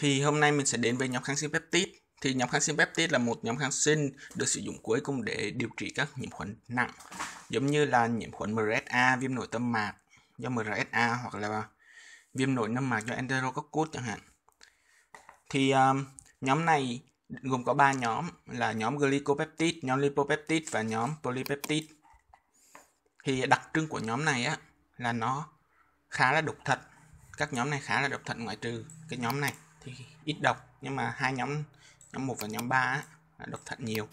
Thì hôm nay mình sẽ đến với nhóm kháng sinh peptide. Thì nhóm kháng sinh peptide là một nhóm kháng sinh được sử dụng cuối cùng để điều trị các nhiễm khuẩn nặng, giống như là nhiễm khuẩn MRSA, viêm nội tâm mạc do MRSA hoặc là viêm nội niêm mạc do Enterococcus chẳng hạn. Thì um, nhóm này gồm có 3 nhóm là nhóm glycopeptide, nhóm lipopeptide và nhóm polypeptide. Thì đặc trưng của nhóm này á là nó khá là độc thật. Các nhóm này khá là độc thật ngoại trừ cái nhóm này thì ít độc nhưng mà hai nhóm nhóm 1 và nhóm 3 là độc thận nhiều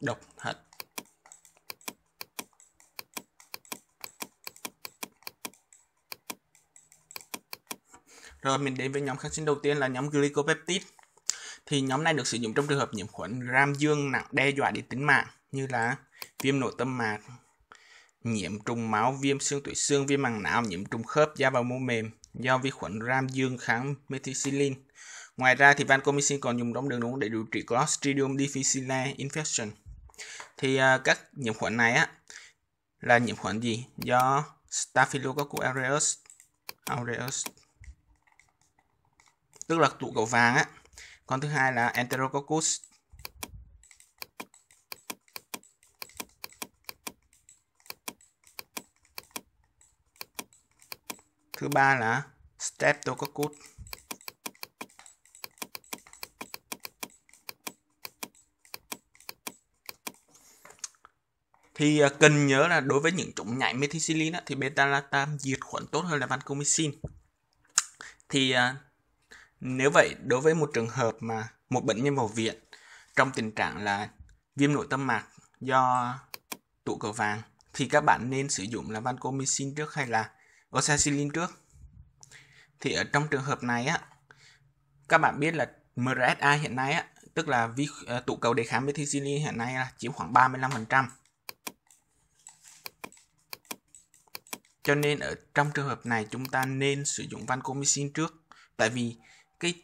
độc thận Rồi mình đến với nhóm kháng sinh đầu tiên là nhóm glycopeptide. Thì nhóm này được sử dụng trong trường hợp nhiễm khuẩn gram dương nặng đe dọa đến tính mạng như là viêm nội tâm mạc, nhiễm trùng máu, viêm xương tủy xương, viêm màng não, nhiễm trùng khớp, da vào mô mềm, do vi khuẩn gram dương kháng methicillin. Ngoài ra thì vancomycin còn dùng trong đường uống để điều trị Clostridium difficile infection. Thì uh, các nhiễm khuẩn này á là nhiễm khuẩn gì? Do Staphylococcus aureus aureus tức là tụ cầu vàng á. Còn thứ hai là Enterococcus Thứ ba là Streptococcus. Thì à, cần nhớ là đối với những chủng nhạy methicillin thì beta-lactam diệt khuẩn tốt hơn là vancomycin. Thì à, nếu vậy, đối với một trường hợp mà một bệnh nhân vào viện trong tình trạng là viêm nội tâm mạc do tụ cầu vàng thì các bạn nên sử dụng là vancomycin trước hay là oxacillin trước thì ở trong trường hợp này á các bạn biết là MRSA hiện nay á tức là vi, ờ, tụ cầu đề kháng methicillin hiện nay là chiếm khoảng 35% cho nên ở trong trường hợp này chúng ta nên sử dụng vancomycin trước tại vì cái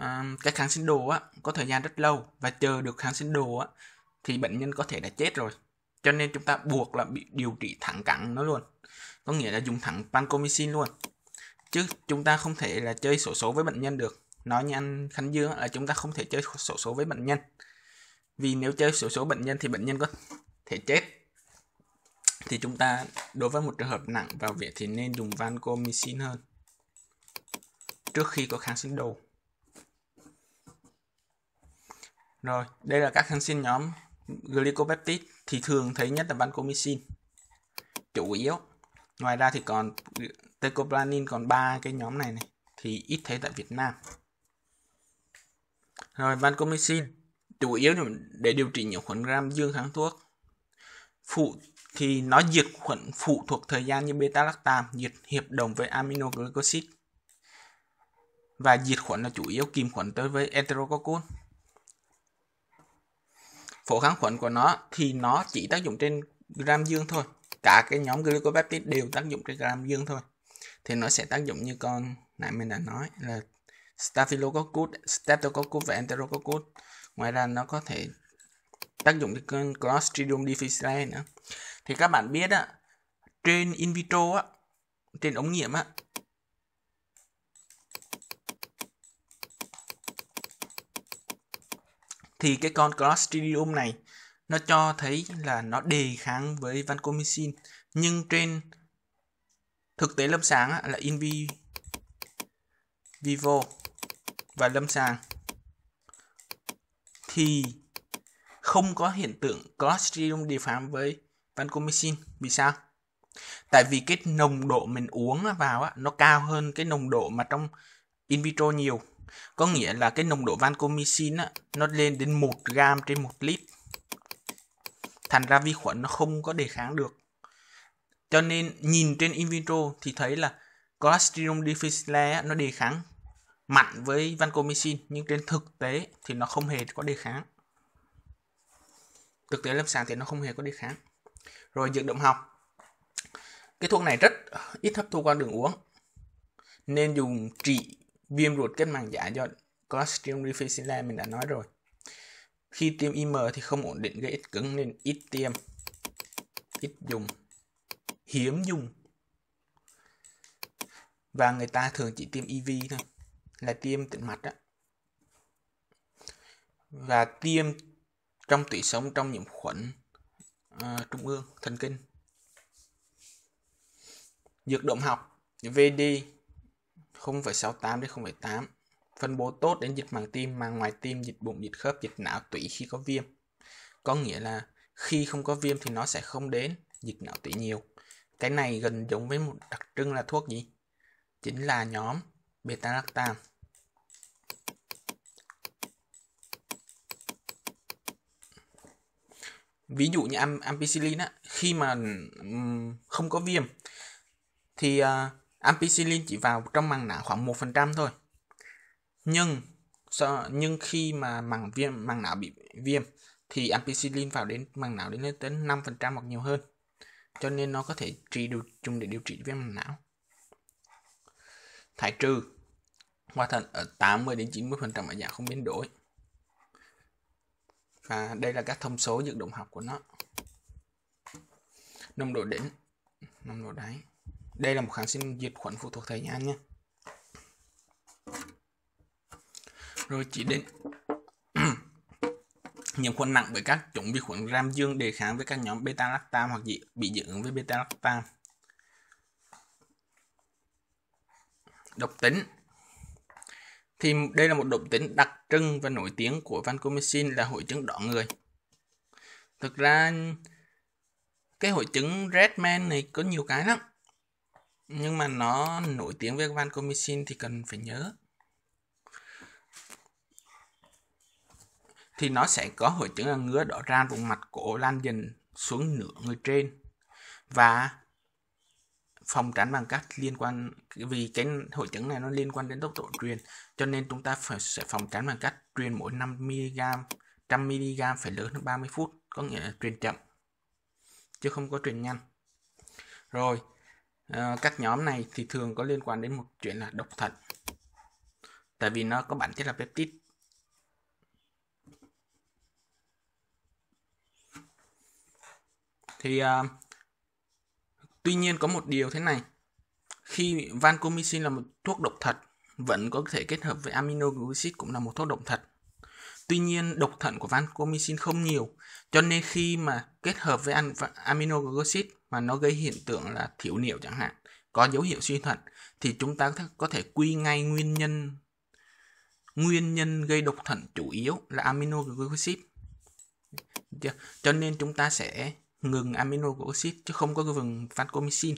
um, cái kháng sinh đồ á có thời gian rất lâu và chờ được kháng sinh đồ á thì bệnh nhân có thể đã chết rồi cho nên chúng ta buộc là bị điều trị thẳng cẳng nó luôn có nghĩa là dùng thẳng vancomycin luôn chứ chúng ta không thể là chơi sổ số với bệnh nhân được nói như anh Khánh Dương là chúng ta không thể chơi sổ số với bệnh nhân vì nếu chơi sổ số bệnh nhân thì bệnh nhân có thể chết thì chúng ta đối với một trường hợp nặng vào viện thì nên dùng vancomycin hơn trước khi có kháng sinh đầu rồi đây là các kháng sinh nhóm glycopeptide thì thường thấy nhất là vancomycin chủ yếu ngoài ra thì còn tecoplanin còn ba cái nhóm này này thì ít thấy tại Việt Nam rồi vancomycin chủ yếu để điều trị nhiễm khuẩn gram dương kháng thuốc phụ thì nó diệt khuẩn phụ thuộc thời gian như beta lactam diệt hiệp đồng với aminoglycosid và diệt khuẩn là chủ yếu kìm khuẩn tới với enterococcus phổ kháng khuẩn của nó thì nó chỉ tác dụng trên gram dương thôi cả cái nhóm glycopeptide đều tác dụng trên gram dương thôi thì nó sẽ tác dụng như con nãy mình đã nói là staphylococcus, streptococcus và enterococcus. Ngoài ra nó có thể tác dụng trên con Clostridium difficile nữa. Thì các bạn biết á, trên in vitro á, trên ống nghiệm á, thì cái con Clostridium này nó cho thấy là nó đề kháng với vancomycin nhưng trên thực tế lâm sàng là in vivo và lâm sàng thì không có hiện tượng Clostridium đề kháng với vancomycin vì sao? Tại vì cái nồng độ mình uống vào nó cao hơn cái nồng độ mà trong in vitro nhiều. Có nghĩa là cái nồng độ vancomycin nó lên đến 1 gram trên 1 lít thành ra vi khuẩn nó không có đề kháng được cho nên nhìn trên in vitro thì thấy là Clostridium difficile nó đề kháng mạnh với vancomycin nhưng trên thực tế thì nó không hề có đề kháng thực tế lâm sàng thì nó không hề có đề kháng rồi dược động học cái thuốc này rất ít hấp thu qua đường uống nên dùng trị viêm ruột kết màng giả do Clostridium difficile mình đã nói rồi khi tiêm im thì không ổn định gây ít cứng nên ít tiêm ít dùng hiếm dùng và người ta thường chỉ tiêm EV thôi là tiêm tĩnh mạch á và tiêm trong tủy sống trong nhiễm khuẩn à, trung ương thần kinh dược động học VD 0,68 đến 0,8 phân bố tốt đến dịch màng tim, màng ngoài tim, dịch bụng, dịch khớp, dịch não tủy khi có viêm. Có nghĩa là khi không có viêm thì nó sẽ không đến dịch não tủy nhiều. Cái này gần giống với một đặc trưng là thuốc gì? Chính là nhóm beta-lactam. Ví dụ như am ampicillin á, khi mà um, không có viêm thì uh, ampicillin chỉ vào trong màng não khoảng 1% thôi nhưng nhưng khi mà màng viêm màng não bị viêm thì ampicillin vào đến màng não đến đến 5% hoặc nhiều hơn cho nên nó có thể trị điều chung để điều trị viêm màng não thải trừ hoa thận ở 80 đến 90% ở dạng không biến đổi và đây là các thông số dự động học của nó nồng độ đỉnh nồng độ đáy đây là một kháng sinh diệt khuẩn phụ thuộc thời gian nhé rồi chỉ định nhiễm khuẩn nặng bởi các chủng vi khuẩn gram dương đề kháng với các nhóm beta-lactam hoặc dị, bị dị ứng với beta-lactam. Độc tính thì đây là một độc tính đặc trưng và nổi tiếng của vancomycin là hội chứng đỏ người. Thực ra cái hội chứng Redman này có nhiều cái lắm. Nhưng mà nó nổi tiếng với vancomycin thì cần phải nhớ. thì nó sẽ có hội chứng ăn ngứa đỏ ra vùng mặt cổ lan dần xuống nửa người trên và phòng tránh bằng cách liên quan vì cái hội chứng này nó liên quan đến tốc độ truyền cho nên chúng ta phải sẽ phòng tránh bằng cách truyền mỗi 5 mg 100 mg phải lớn hơn 30 phút có nghĩa là truyền chậm chứ không có truyền nhanh rồi ờ, các nhóm này thì thường có liên quan đến một chuyện là độc thận tại vì nó có bản chất là peptide thì uh, tuy nhiên có một điều thế này khi vancomycin là một thuốc độc thật vẫn có thể kết hợp với aminoglycid cũng là một thuốc độc thật tuy nhiên độc thận của vancomycin không nhiều cho nên khi mà kết hợp với aminoglycid mà nó gây hiện tượng là thiểu niệu chẳng hạn có dấu hiệu suy thận thì chúng ta có thể quy ngay nguyên nhân nguyên nhân gây độc thận chủ yếu là aminoglycid cho nên chúng ta sẽ ngừng amino của oxit chứ không có vùng vancomycin.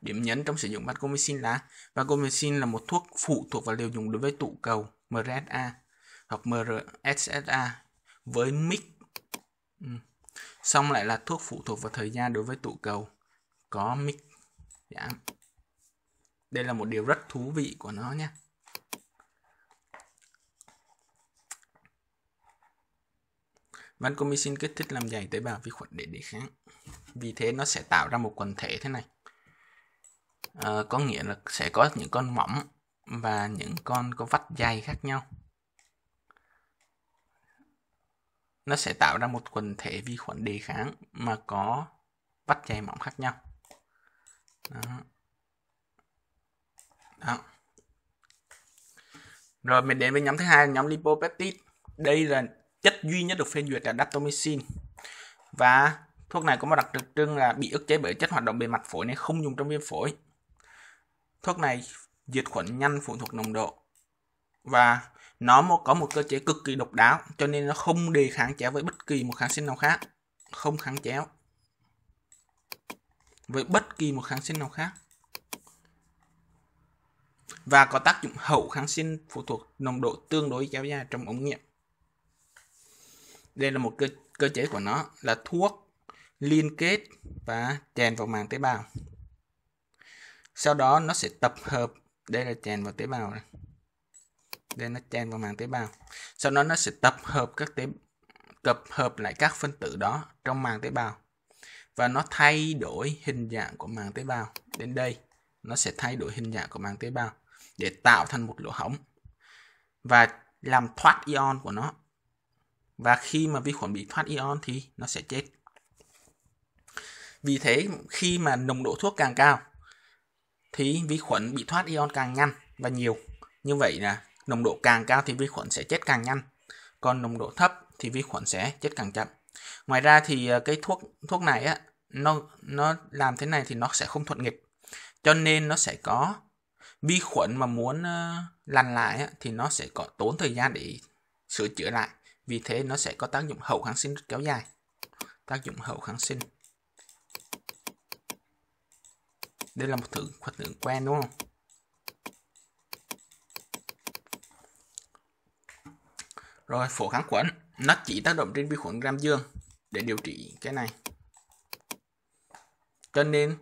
Điểm nhấn trong sử dụng vancomycin là vancomycin là một thuốc phụ thuộc vào liều dùng đối với tụ cầu MRSA hoặc mrsa với mic. Ừ. Xong lại là thuốc phụ thuộc vào thời gian đối với tụ cầu có mic giảm. Dạ. Đây là một điều rất thú vị của nó nhé. vancomycin kích thích làm dày tế bào vi khuẩn để đề kháng vì thế nó sẽ tạo ra một quần thể thế này à, có nghĩa là sẽ có những con mỏng và những con có vách dày khác nhau nó sẽ tạo ra một quần thể vi khuẩn đề kháng mà có vách dày mỏng khác nhau đó. Đó. rồi mình đến với nhóm thứ hai là nhóm lipopeptide đây là chất duy nhất được phê duyệt là daptomycin và thuốc này có một đặc trưng là bị ức chế bởi chất hoạt động bề mặt phổi nên không dùng trong viêm phổi thuốc này diệt khuẩn nhanh phụ thuộc nồng độ và nó có một cơ chế cực kỳ độc đáo cho nên nó không đề kháng chéo với bất kỳ một kháng sinh nào khác không kháng chéo với bất kỳ một kháng sinh nào khác và có tác dụng hậu kháng sinh phụ thuộc nồng độ tương đối kéo dài trong ống nghiệm đây là một cơ, cơ chế của nó là thuốc liên kết và chèn vào màng tế bào sau đó nó sẽ tập hợp đây là chèn vào tế bào này đây nó chèn vào màng tế bào sau đó nó sẽ tập hợp các tế tập hợp lại các phân tử đó trong màng tế bào và nó thay đổi hình dạng của màng tế bào đến đây nó sẽ thay đổi hình dạng của màng tế bào để tạo thành một lỗ hổng và làm thoát ion của nó và khi mà vi khuẩn bị thoát ion thì nó sẽ chết vì thế khi mà nồng độ thuốc càng cao thì vi khuẩn bị thoát ion càng nhanh và nhiều như vậy là nồng độ càng cao thì vi khuẩn sẽ chết càng nhanh còn nồng độ thấp thì vi khuẩn sẽ chết càng chậm ngoài ra thì ờ, cái thuốc thuốc này á nó nó làm thế này thì nó sẽ không thuận nghịch cho nên nó sẽ có vi khuẩn mà muốn ờ, lành lại á, thì nó sẽ có tốn thời gian để sửa chữa lại vì thế nó sẽ có tác dụng hậu kháng sinh rất kéo dài. Tác dụng hậu kháng sinh. Đây là một thứ thuật ngữ quen đúng không? Rồi, phổ kháng khuẩn. Nó chỉ tác động trên vi khuẩn gram dương để điều trị cái này. Cho nên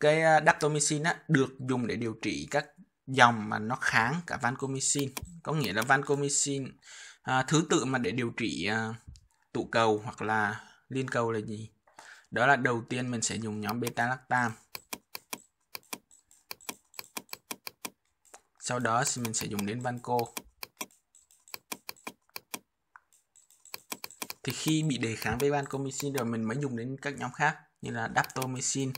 cái à, daptomycin á, được dùng để điều trị các dòng mà nó kháng cả vancomycin. Có nghĩa là vancomycin à, thứ tự mà để điều trị à, tụ cầu hoặc là liên cầu là gì đó là đầu tiên mình sẽ dùng nhóm beta lactam sau đó thì mình sẽ dùng đến vanco thì khi bị đề kháng với vancomycin rồi mình mới dùng đến các nhóm khác như là daptomycin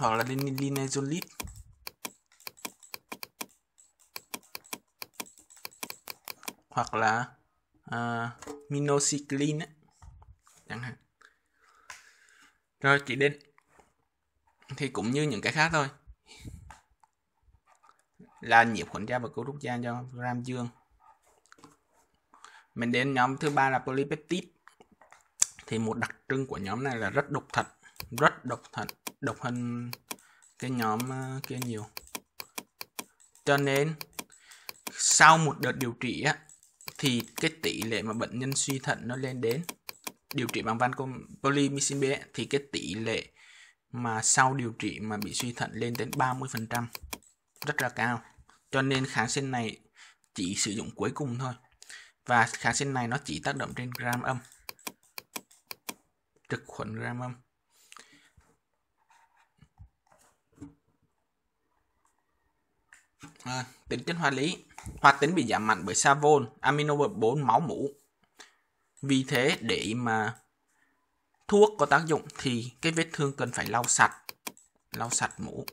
hoặc là đến linazolit hoặc là uh, ờ, minocycline ấy. chẳng hạn rồi chị đến thì cũng như những cái khác thôi là nhiễm khuẩn da và cấu trúc da cho gram dương mình đến nhóm thứ ba là polypeptide thì một đặc trưng của nhóm này là rất độc thật rất độc thật độc hơn cái nhóm ờ, kia nhiều cho nên sau một đợt điều trị á thì cái tỷ lệ mà bệnh nhân suy thận nó lên đến điều trị bằng van polymyxin B thì cái tỷ lệ mà sau điều trị mà bị suy thận lên đến 30% rất là cao. Cho nên kháng sinh này chỉ sử dụng cuối cùng thôi. Và kháng sinh này nó chỉ tác động trên gram âm. Trực khuẩn gram âm. à, tính chất hóa lý hoạt tính bị giảm mạnh bởi savon amino 4 máu mũ vì thế để mà thuốc có tác dụng thì cái vết thương cần phải lau sạch lau sạch mũ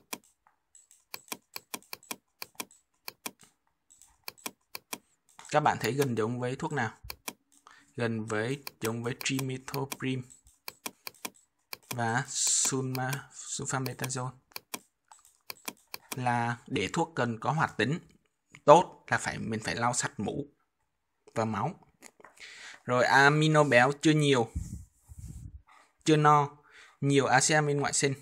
các bạn thấy gần giống với thuốc nào gần với giống với trimethoprim và sulma là để thuốc cần có hoạt tính tốt là phải mình phải lau sạch mũ và máu rồi amino béo chưa nhiều chưa no nhiều aciamin ngoại sinh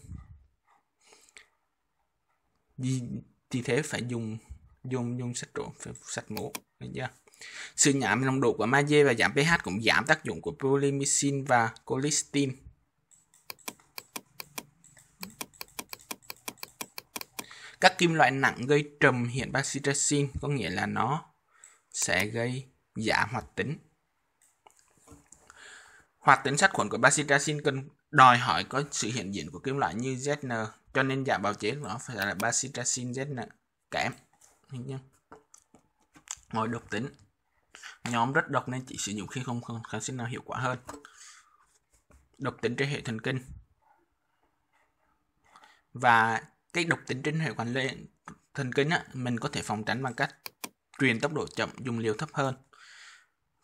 thì thì thế phải dùng dùng dùng sạch trộn phải sạch mũ được chưa sự nhảm nồng độ của magie và giảm pH cũng giảm tác dụng của polymyxin và colistin Các kim loại nặng gây trầm hiện bác có nghĩa là nó sẽ gây giảm hoạt tính. Hoạt tính sát khuẩn của bác cần đòi hỏi có sự hiện diện của kim loại như ZN, cho nên giảm bào chế của nó phải là bác ZN kém. ngoài độc tính nhóm rất độc nên chỉ sử dụng khi không kháng sinh nào hiệu quả hơn độc tính trên hệ thần kinh và cái độc tính trên hệ quản lý thần kinh á, mình có thể phòng tránh bằng cách truyền tốc độ chậm dùng liều thấp hơn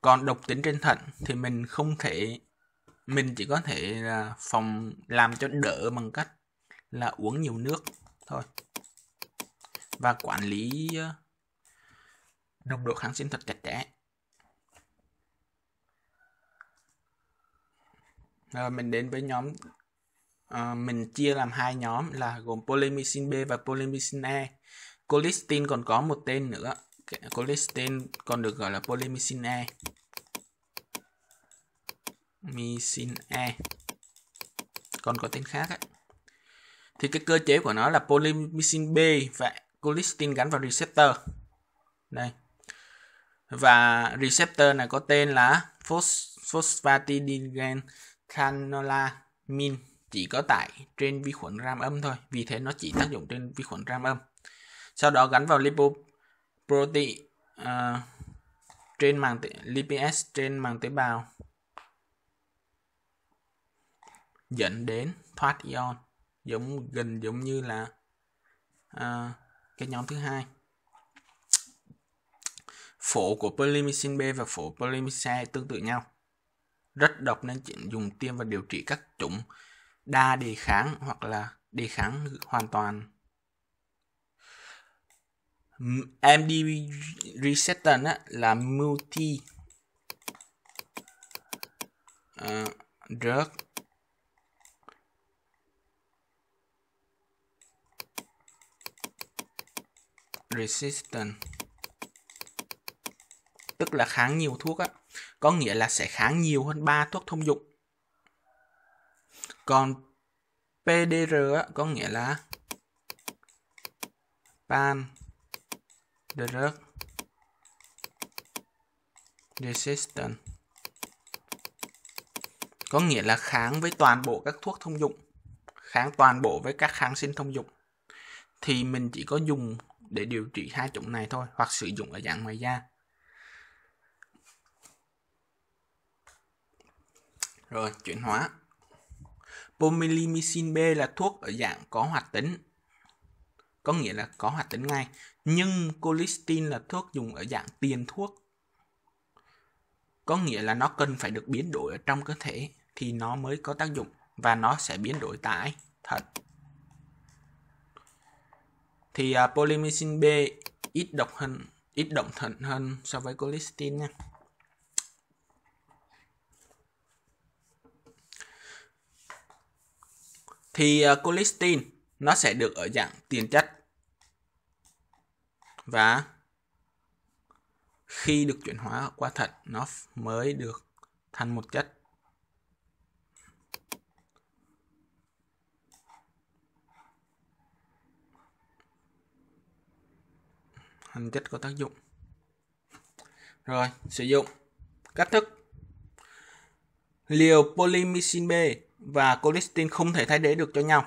còn độc tính trên thận thì mình không thể mình chỉ có thể là phòng làm cho đỡ bằng cách là uống nhiều nước thôi và quản lý ờ, nồng độ kháng sinh thật chặt chẽ rồi mình đến với nhóm Ờ, mình chia làm hai nhóm là gồm polymyxin B và polymyxin E. Colistin còn có một tên nữa. Colistin còn được gọi là polymyxin E. Mycin E. Còn có tên khác ấy. Thì cái cơ chế của nó là polymyxin B và colistin gắn vào receptor. Đây. Và receptor này có tên là phosphatidyl granularamin chỉ có tải trên vi khuẩn gram âm thôi, vì thế nó chỉ tác dụng trên vi khuẩn gram âm. Sau đó gắn vào lipoprotein uh, trên màng tế, trên màng tế bào dẫn đến thoát ion giống gần giống như là uh, cái nhóm thứ hai phổ của polymyxin B và phổ polymyxin tương tự nhau rất độc nên chỉ dùng tiêm và điều trị các chủng đa đề kháng hoặc là đề kháng hoàn toàn MD receptor là multi ờ, drug resistant tức là kháng nhiều thuốc á có nghĩa là sẽ kháng nhiều hơn 3 thuốc thông dụng còn PDR có nghĩa là pan drug resistant có nghĩa là kháng với toàn bộ các thuốc thông dụng kháng toàn bộ với các kháng sinh thông dụng thì mình chỉ có dùng để điều trị hai chủng này thôi hoặc sử dụng ở dạng ngoài da rồi chuyển hóa Pomelimycin B là thuốc ở dạng có hoạt tính, có nghĩa là có hoạt tính ngay. Nhưng colistin là thuốc dùng ở dạng tiền thuốc, có nghĩa là nó cần phải được biến đổi ở trong cơ thể thì nó mới có tác dụng và nó sẽ biến đổi tại thận. Thì uh, à, polymyxin B ít độc hơn, ít động thận hơn so với colistin nha. thì ờ, colistin nó sẽ được ở dạng tiền chất và khi được chuyển hóa qua thận nó mới được thành một chất thành chất có tác dụng rồi sử dụng cách thức liều polymycin B và colistin không thể thay thế được cho nhau.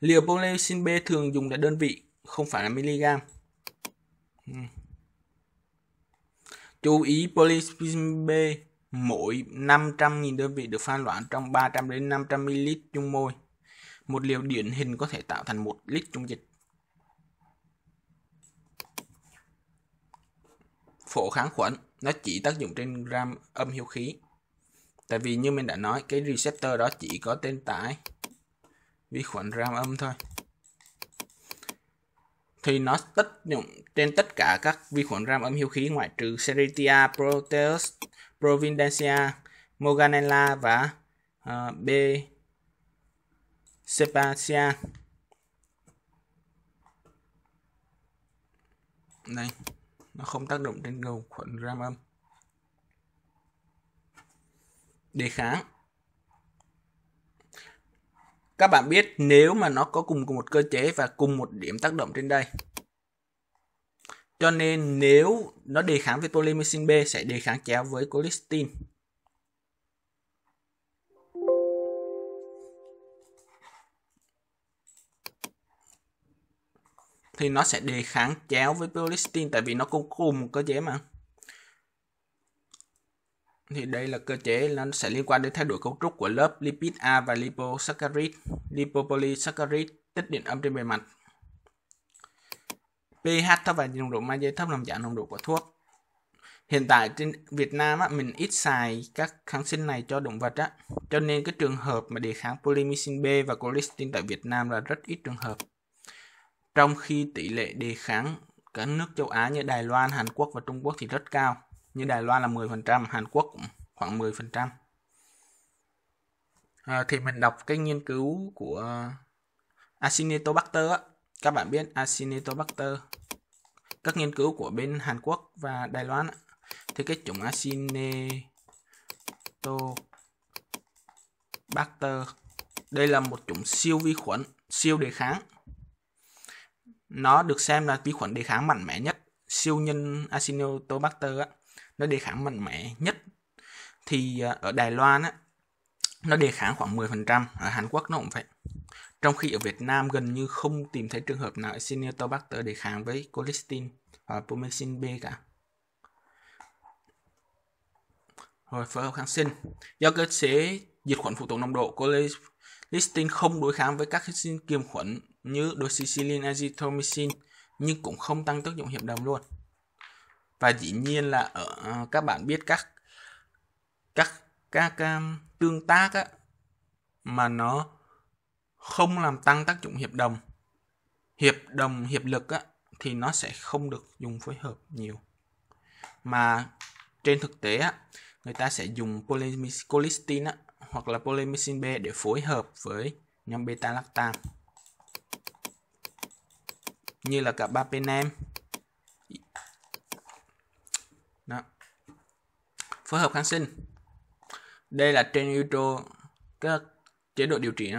Liều polycin B thường dùng là đơn vị, không phải là miligam. Hmm. Chú ý polycin B mỗi 500.000 đơn vị được pha loãng trong 300 đến 500 ml dung môi. Một liều điển hình có thể tạo thành 1 lít dung dịch. Phổ kháng khuẩn, nó chỉ tác dụng trên gram âm hiếu khí tại vì như mình đã nói cái receptor đó chỉ có tên tải vi khuẩn gram âm thôi thì nó tích dụng trên tất cả các vi khuẩn gram âm hiếu khí ngoại trừ Seritia, Proteus, providencia, Morganella và uh, B. Sepatia. Đây, nó không tác động trên gầu khuẩn gram âm đề kháng các bạn biết nếu mà nó có cùng một cơ chế và cùng một điểm tác động trên đây cho nên nếu nó đề kháng với tolymycin B sẽ đề kháng chéo với colistin thì nó sẽ đề kháng chéo với polistin tại vì nó cũng cùng một cơ chế mà thì đây là cơ chế nó sẽ liên quan đến thay đổi cấu trúc của lớp lipid A và liposaccharide, lipopolysaccharide tích điện âm trên bề mặt. pH thấp và nồng độ magie thấp làm giảm nồng độ của thuốc. Hiện tại trên Việt Nam á, mình ít xài các kháng sinh này cho động vật á, cho nên cái trường hợp mà đề kháng polymyxin B và colistin tại Việt Nam là rất ít trường hợp. Trong khi tỷ lệ đề kháng các nước châu Á như Đài Loan, Hàn Quốc và Trung Quốc thì rất cao như Đài Loan là 10%, Hàn Quốc cũng khoảng 10%. À, thì mình đọc cái nghiên cứu của Acinetobacter á. Các bạn biết Acinetobacter các nghiên cứu của bên Hàn Quốc và Đài Loan á. thì cái chủng Acinetobacter đây là một chủng siêu vi khuẩn siêu đề kháng nó được xem là vi khuẩn đề kháng mạnh mẽ nhất siêu nhân Acinetobacter á nó đề kháng mạnh mẽ nhất thì à, ở Đài Loan á, nó đề kháng khoảng 10%, ở Hàn Quốc nó cũng vậy. Trong khi ở Việt Nam gần như không tìm thấy trường hợp nào Acinetobacter đề kháng với colistin và promycin B cả. Rồi phối hợp kháng sinh. Do cơ chế diệt khuẩn phụ thuộc nồng độ, colistin không đối kháng với các kháng sinh kiềm khuẩn như doxycycline, azithromycin nhưng cũng không tăng tác dụng hiệp đồng luôn và dĩ nhiên là ở ờ, các bạn biết các các các um, tương tác á, mà nó không làm tăng tác dụng hiệp đồng hiệp đồng hiệp lực á, thì nó sẽ không được dùng phối hợp nhiều mà trên thực tế á, người ta sẽ dùng polycolistin hoặc là polymycin B để phối hợp với nhóm beta lactam như là cả penem phối hợp kháng sinh đây là trên neutro các chế độ điều trị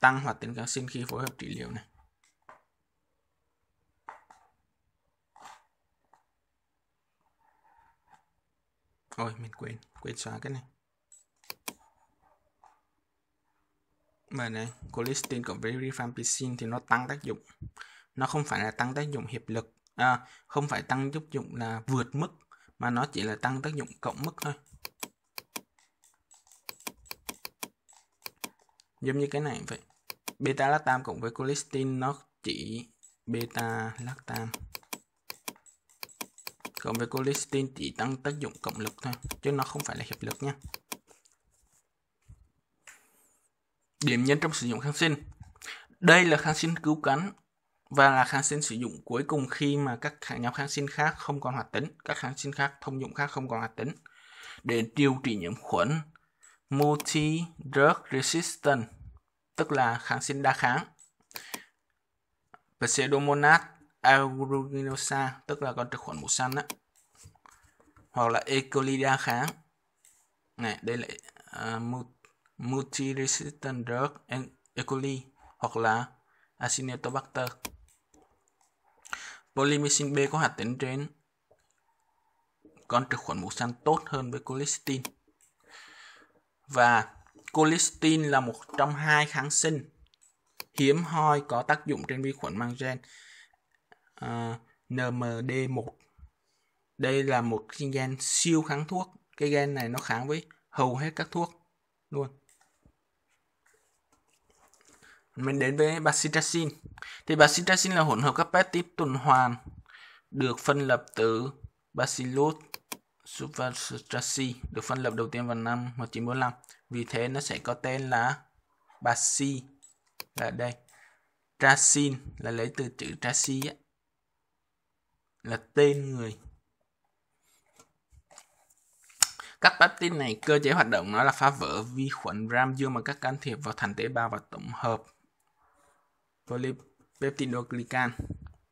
tăng hoạt tính kháng sinh khi phối hợp trị liệu này ôi mình quên quên xóa cái này bài này colistin cộng với rifampicin thì nó tăng tác dụng nó không phải là tăng tác dụng hiệp lực à, không phải tăng tác dụng là vượt mức mà nó chỉ là tăng tác dụng cộng mức thôi giống như cái này vậy beta lactam cộng với colistin nó chỉ beta lactam cộng với colistin chỉ tăng tác dụng cộng lực thôi chứ nó không phải là hiệp lực nha điểm nhấn trong sử dụng kháng sinh đây là kháng sinh cứu cánh và là kháng sinh sử dụng cuối cùng khi mà các nhóm kháng sinh khác không còn hoạt tính, các kháng sinh khác thông dụng khác không còn hoạt tính để điều trị nhiễm khuẩn multi drug resistant tức là kháng sinh đa kháng. Pseudomonas aeruginosa tức là con trực khuẩn mũ xanh đó. Hoặc là E. coli đa kháng. Này, đây là à, uh, multi resistant drug E. coli hoặc là Acinetobacter. Polymyxin B có hạt tính trên con trực khuẩn mũ xanh tốt hơn với colistin. Và colistin là một trong hai kháng sinh hiếm hoi có tác dụng trên vi khuẩn mang gen uh, à, NMD1. Đây là một gen siêu kháng thuốc. Cái gen này nó kháng với hầu hết các thuốc luôn mình đến với bacitracin thì bacitracin là hỗn hợp các peptide tuần hoàn được phân lập từ bacillus substraci được phân lập đầu tiên vào năm 1945 vì thế nó sẽ có tên là baci là đây tracin là lấy từ chữ traci ấy, là tên người các peptide này cơ chế hoạt động nó là phá vỡ vi khuẩn gram dương mà các can thiệp vào thành tế bào và tổng hợp polypeptidoglican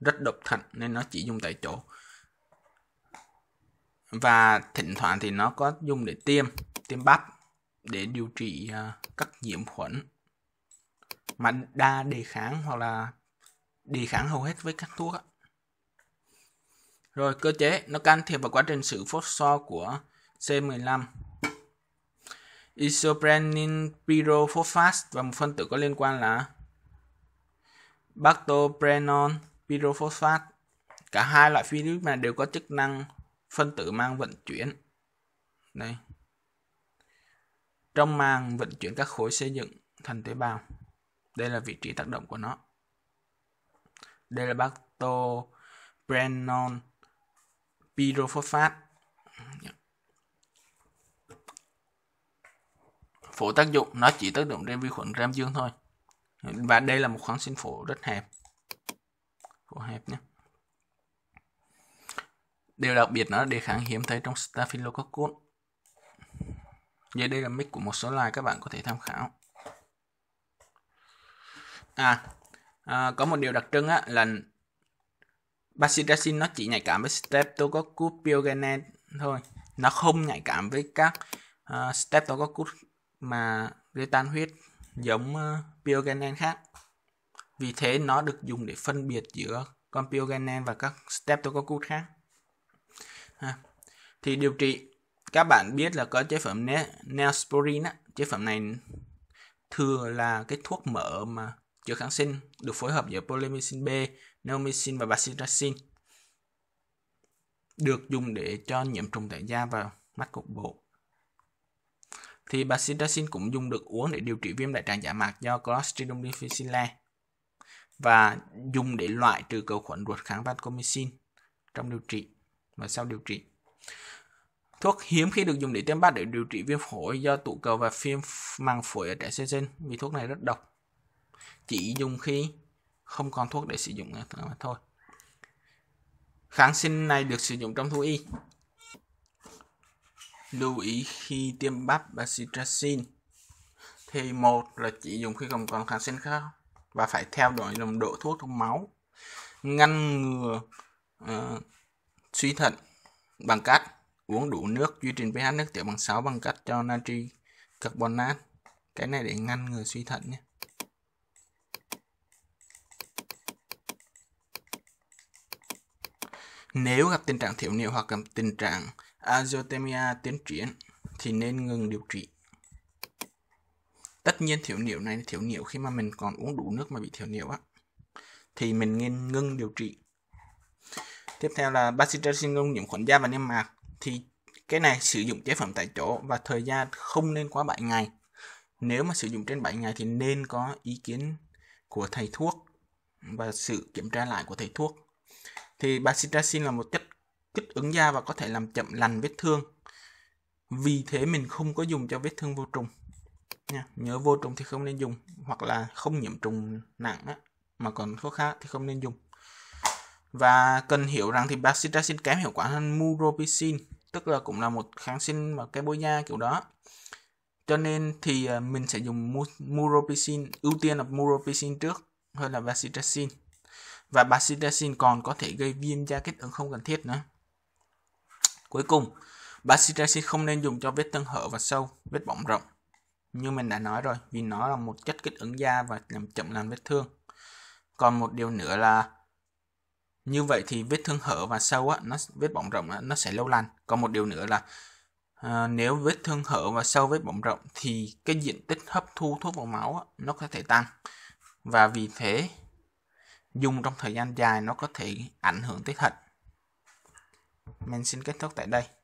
rất độc thận nên nó chỉ dùng tại chỗ và thỉnh thoảng thì nó có dùng để tiêm tiêm bắp để điều trị à, các nhiễm khuẩn mà đa đề kháng hoặc là đề kháng hầu hết với các thuốc Rồi cơ chế nó can thiệp vào quá trình sự phốt so của C15 isoprenin pyrophosphate và một phân tử có liên quan là Bactoprenone, pyrophosphate. Cả hai loại virus này đều có chức năng phân tử mang vận chuyển. Đây. Trong màng vận chuyển các khối xây dựng thành tế bào. Đây là vị trí tác động của nó. Đây là bactoprenone pyrophosphate. Phổ tác dụng nó chỉ tác động trên vi khuẩn gram dương thôi và đây là một kháng sinh phổ rất hẹp phổ hẹp nhé điều đặc biệt nó là đề kháng hiếm thấy trong Staphylococcus vậy đây là mic của một số loài các bạn có thể tham khảo à, à có một điều đặc trưng á, là bacitracin nó chỉ nhạy cảm với Streptococcus pyogenes thôi nó không nhạy cảm với các uh, Streptococcus mà gây tan huyết giống ờ, pioganen khác. Vì thế nó được dùng để phân biệt giữa con pioganen và các streptococcus khác. À, thì điều trị các bạn biết là có chế phẩm Neosporin á, chế phẩm này thường là cái thuốc mỡ mà chứa kháng sinh được phối hợp giữa polymyxin B, neomycin và bacitracin được dùng để cho nhiễm trùng tại da và mắt cục bộ thì bacitracin cũng dùng được uống để điều trị viêm đại tràng giả mạc do Clostridium difficile và dùng để loại trừ cầu khuẩn ruột kháng vancomycin trong điều trị và sau điều trị. Thuốc hiếm khi được dùng để tiêm bát để điều trị viêm phổi do tụ cầu và viêm màng phổi ở trẻ sơ sinh vì thuốc này rất độc. Chỉ dùng khi không còn thuốc để sử dụng nữa thôi. Kháng sinh này được sử dụng trong thú y lưu ý khi tiêm bắp bacitracin thì một là chỉ dùng khi không còn kháng sinh khác và phải theo dõi nồng độ thuốc trong máu ngăn ngừa uh, suy thận bằng cách uống đủ nước duy trì pH nước tiểu bằng 6 bằng cách cho natri carbonat cái này để ngăn ngừa suy thận nhé Nếu gặp tình trạng thiếu niệu hoặc gặp tình trạng azotemia tiến triển thì nên ngừng điều trị. Tất nhiên thiếu niệu này thiếu niệu khi mà mình còn uống đủ nước mà bị thiếu niệu á thì mình nên ngưng điều trị. Tiếp theo là bacillus syndrome nhiễm khuẩn da và niêm mạc thì cái này sử dụng chế phẩm tại chỗ và thời gian không nên quá 7 ngày. Nếu mà sử dụng trên 7 ngày thì nên có ý kiến của thầy thuốc và sự kiểm tra lại của thầy thuốc thì bacitracin là một chất kích ứng da và có thể làm chậm lành vết thương vì thế mình không có dùng cho vết thương vô trùng nha nhớ vô trùng thì không nên dùng hoặc là không nhiễm trùng nặng á, mà còn khó khác thì không nên dùng và cần hiểu rằng thì bacitracin kém hiệu quả hơn muropicin tức là cũng là một kháng sinh mà cái bôi da kiểu đó cho nên thì ờ, mình sẽ dùng muropicin ưu tiên là muropicin trước hơn là bacitracin và bacitracin còn có thể gây viêm da kích ứng không cần thiết nữa. Cuối cùng, bacitracin không nên dùng cho vết thương hở và sâu, vết bỏng rộng. Như mình đã nói rồi, vì nó là một chất kích ứng da và làm chậm làm vết thương. Còn một điều nữa là như vậy thì vết thương hở và sâu á, nó vết bỏng rộng á, nó sẽ lâu lành. Còn một điều nữa là à, nếu vết thương hở và sâu vết bỏng rộng thì cái diện tích hấp thu thuốc vào máu á, nó có thể tăng và vì thế dung trong thời gian dài nó có thể ảnh hưởng tới thận. Mình xin kết thúc tại đây.